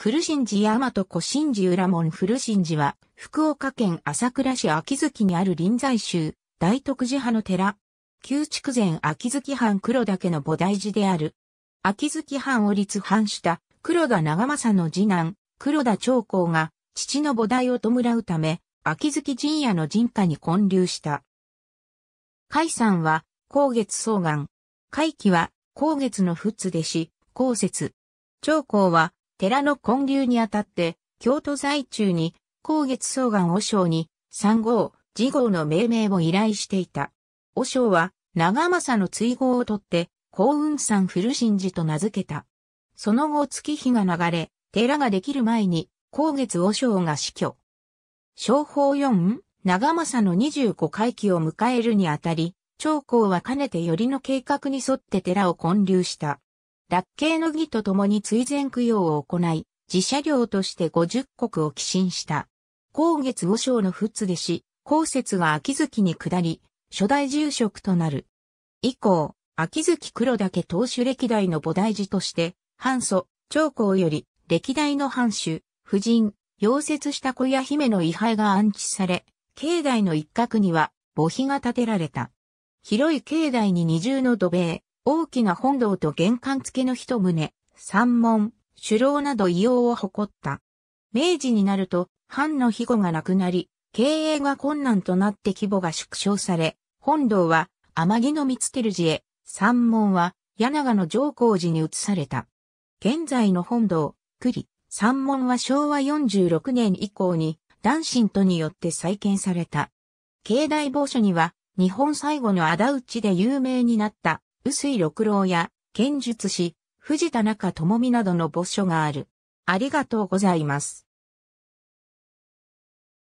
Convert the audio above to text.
古神寺大和古神寺裏門古神寺は、福岡県朝倉市秋月にある臨済宗、大徳寺派の寺。旧築前秋月藩黒岳の菩提寺である。秋月藩を立藩した黒田長政の次男、黒田長光が、父の菩提を弔うため、秋月神屋の神家に建立した。海山は、高月総岩。海期は、高月の仏弟子、高節。長光は、寺の建立にあたって、京都在中に、高月宗願和尚に、三号、次号の命名を依頼していた。和尚は、長政の追号を取って、幸雲山古神寺と名付けた。その後月日が流れ、寺ができる前に、高月和尚が死去。商法四、長政の二十五回忌を迎えるにあたり、長江はかねてよりの計画に沿って寺を建立した。楽慶の儀と共に追善供養を行い、自社領として五十国を寄進した。光月五章の仏弟子、光節が秋月に下り、初代住職となる。以降、秋月黒岳当主歴代の菩提寺として、藩祖、長江より、歴代の藩主、夫人、溶接した小屋姫の位牌が安置され、境内の一角には、墓碑が建てられた。広い境内に二重の土塀、大きな本堂と玄関付きの一棟、山門、首楼など異様を誇った。明治になると、藩の庇護がなくなり、経営が困難となって規模が縮小され、本堂は天城の光照寺へ、山門は柳川の上皇寺に移された。現在の本堂、栗、山門は昭和46年以降に、男神とによって再建された。境内某所には、日本最後の仇討ちで有名になった雨井六郎や、剣術師、藤田中智美などの墓所がある。ありがとうございます。